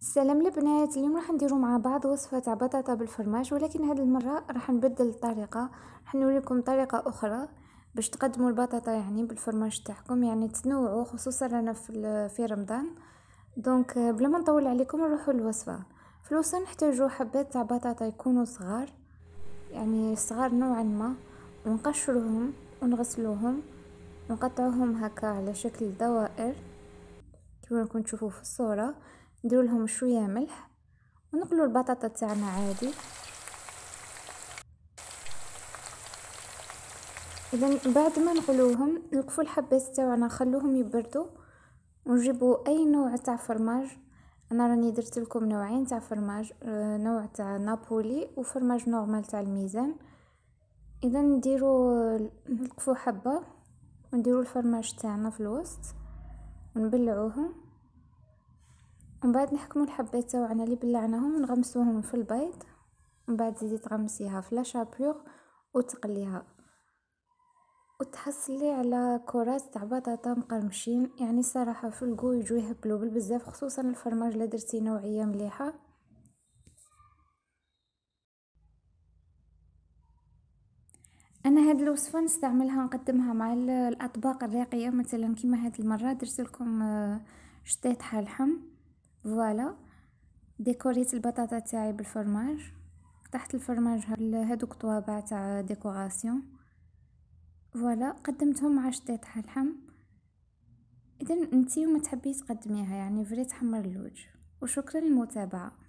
السلام البنات اليوم راح نديرو مع بعض وصفه تاع بطاطا بالفرماج ولكن هذه المره راح نبدل الطريقه راح نوريكم طريقه اخرى باش تقدموا البطاطا يعني بالفرماج تاعكم يعني تنوعوا خصوصا رانا في في رمضان دونك بلا ما نطول عليكم نروحوا للوصفه في الوصفه نحتاجو حبات تاع بطاطا يكونوا صغار يعني صغار نوعا ما ونقشروهم ونغسلوهم ونقطعوهم هكا على شكل دوائر كيما راكم تشوفوا في الصوره نديرو لهم شويه ملح ونقلو البطاطا تاعنا عادي اذا بعد ما نقلوهم نقفوا الحبات تاعنا نخلوهم يبردوا ونجيبوا اي نوع تاع فرماج انا راني درت لكم نوعين تاع فرماج آه، نوع تاع نابولي وفرماج نورمال تاع الميزان اذا نديروا نقفوا حبه ونديروا الفرماج تاعنا في الوسط ونبلعوهم ومن بعد نحكمو الحبات تاعنا اللي بلعناهم ونغمسوهم في البيض ومن بعد تزيدي تغمسيها في لاشابيغ وتقليها وتحصلي على كرات تاع بطاطا مقرمشين يعني صراحه في الكو يجو يهبلوا بالبزاف خصوصا الفرماج اللي درتي نوعيه مليحه انا هاد الوصفه نستعملها نقدمها مع الاطباق الراقيه مثلا كيما هاد المره درت لكم آه، شطيط حال فوالا ديكوريت البطاطا تاعي بالفرماج تحت الفرماج هذوك طوابع تاع ديكوراسيون فوالا قدمتهم مع شطيط لحم اذا انتي وما تحبي تقدميها يعني فري تحمر الوجه وشكرا للمتابعه